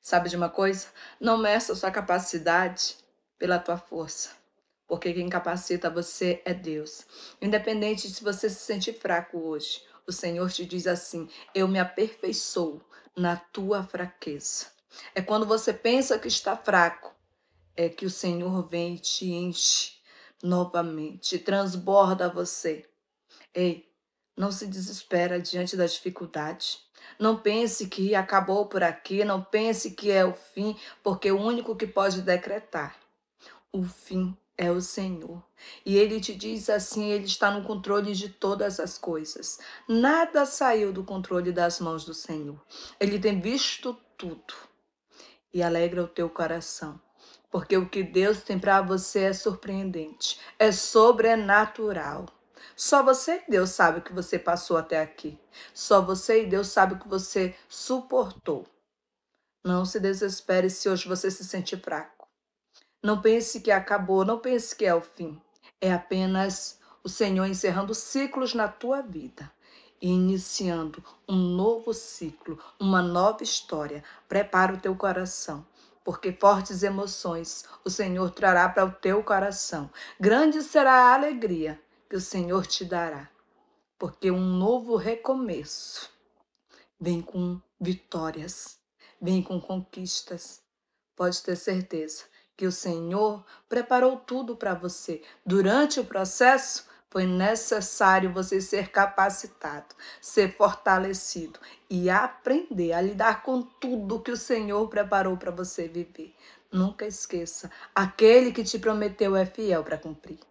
Sabe de uma coisa? Não meça sua capacidade pela tua força, porque quem capacita você é Deus. Independente de se você se sentir fraco hoje, o Senhor te diz assim: Eu me aperfeiçoo na tua fraqueza. É quando você pensa que está fraco, é que o Senhor vem e te enche novamente, transborda você. Ei, não se desespera diante da dificuldade. Não pense que acabou por aqui, não pense que é o fim, porque o único que pode decretar o fim é o Senhor. E ele te diz assim: ele está no controle de todas as coisas. Nada saiu do controle das mãos do Senhor. Ele tem visto tudo e alegra o teu coração. Porque o que Deus tem para você é surpreendente, é sobrenatural. Só você e Deus sabe o que você passou até aqui. Só você e Deus sabe o que você suportou. Não se desespere se hoje você se sente fraco. Não pense que acabou, não pense que é o fim. É apenas o Senhor encerrando ciclos na tua vida e iniciando um novo ciclo, uma nova história. Prepara o teu coração porque fortes emoções o Senhor trará para o teu coração. Grande será a alegria que o Senhor te dará, porque um novo recomeço vem com vitórias, vem com conquistas. Pode ter certeza que o Senhor preparou tudo para você. Durante o processo, foi necessário você ser capacitado, ser fortalecido e aprender a lidar com tudo que o Senhor preparou para você viver. Nunca esqueça, aquele que te prometeu é fiel para cumprir.